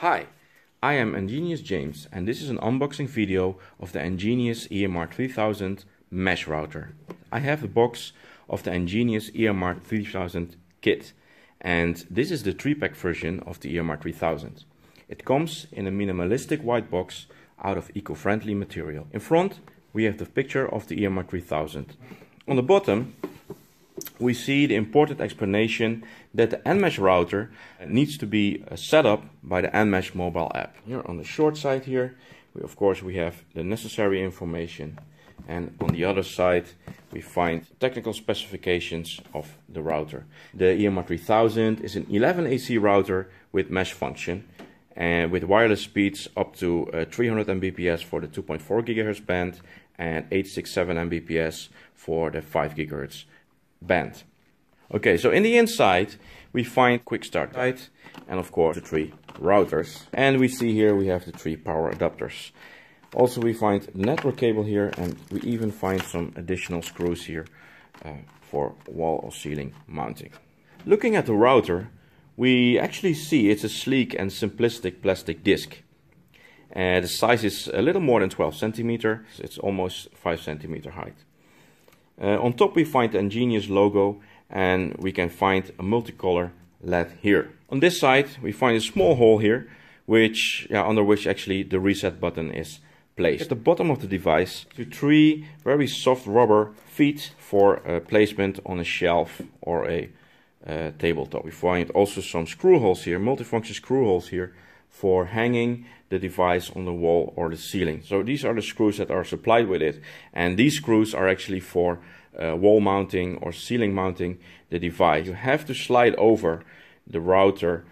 Hi, I am Ingenious James and this is an unboxing video of the Ingenious EMR 3000 mesh router. I have the box of the Ingenious EMR 3000 kit and this is the 3-pack version of the EMR 3000. It comes in a minimalistic white box out of eco-friendly material. In front we have the picture of the EMR 3000. On the bottom we see the important explanation that the NMesh router needs to be uh, set up by the NMesh mobile app. Here on the short side here, we, of course, we have the necessary information. And on the other side, we find technical specifications of the router. The EMR3000 is an 11 AC router with mesh function and with wireless speeds up to uh, 300 Mbps for the 2.4 gigahertz band and 867 Mbps for the 5 gigahertz band. Okay, so in the inside, we find quick start guide and of course the three routers. And we see here we have the three power adapters. Also we find network cable here and we even find some additional screws here uh, for wall or ceiling mounting. Looking at the router, we actually see it's a sleek and simplistic plastic disc. Uh, the size is a little more than 12 centimeter, it's almost 5 centimeter height. Uh, on top we find the ingenious logo and we can find a multicolor LED here. On this side we find a small hole here which yeah, under which actually the reset button is placed. At the bottom of the device to three very soft rubber feet for a placement on a shelf or a uh, tabletop. We find also some screw holes here, multifunction screw holes here for hanging the device on the wall or the ceiling. So these are the screws that are supplied with it. And these screws are actually for uh, wall mounting or ceiling mounting the device. You have to slide over the router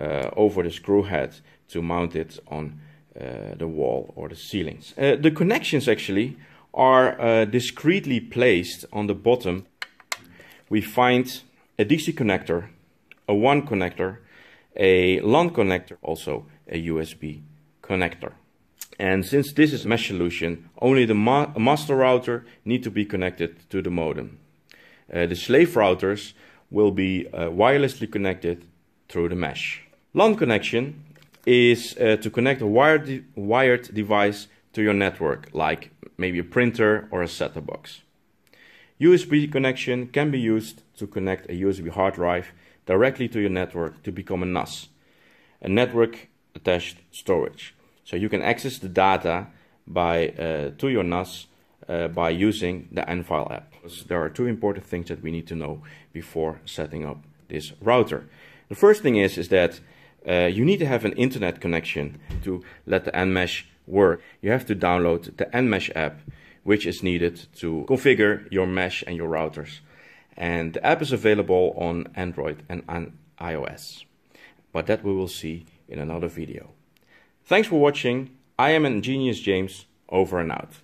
uh, over the screw head to mount it on uh, the wall or the ceilings. Uh, the connections actually are uh, discreetly placed on the bottom. We find a DC connector, a 1 connector, a LAN connector, also a USB connector. And since this is mesh solution, only the ma master router need to be connected to the modem. Uh, the slave routers will be uh, wirelessly connected through the mesh. LAN connection is uh, to connect a wired, de wired device to your network, like maybe a printer or a set-top box. USB connection can be used to connect a USB hard drive directly to your network to become a NAS, a network attached storage. So you can access the data by uh, to your NAS uh, by using the NFile app. There are two important things that we need to know before setting up this router. The first thing is, is that uh, you need to have an internet connection to let the Nmesh work. You have to download the Nmesh app, which is needed to configure your mesh and your routers. And the app is available on Android and on iOS. But that we will see in another video. Thanks for watching. I am Ingenious James, over and out.